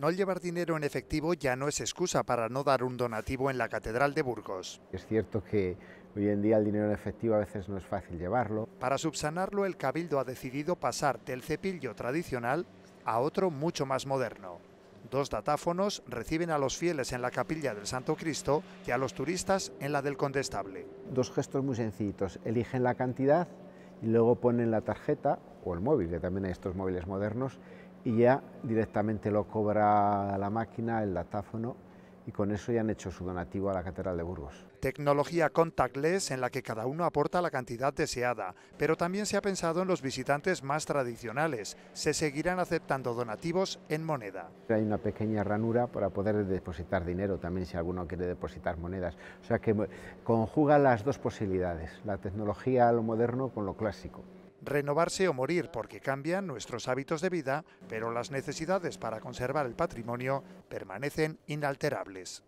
No llevar dinero en efectivo ya no es excusa para no dar un donativo en la Catedral de Burgos. Es cierto que Hoy en día el dinero en efectivo a veces no es fácil llevarlo. Para subsanarlo, el Cabildo ha decidido pasar del cepillo tradicional a otro mucho más moderno. Dos datáfonos reciben a los fieles en la capilla del Santo Cristo y a los turistas en la del Condestable. Dos gestos muy sencillitos. Eligen la cantidad y luego ponen la tarjeta o el móvil, que también hay estos móviles modernos, y ya directamente lo cobra la máquina, el datáfono y con eso ya han hecho su donativo a la Catedral de Burgos. Tecnología contactless en la que cada uno aporta la cantidad deseada, pero también se ha pensado en los visitantes más tradicionales. Se seguirán aceptando donativos en moneda. Hay una pequeña ranura para poder depositar dinero también si alguno quiere depositar monedas. O sea que conjuga las dos posibilidades, la tecnología a lo moderno con lo clásico. Renovarse o morir porque cambian nuestros hábitos de vida, pero las necesidades para conservar el patrimonio permanecen inalterables.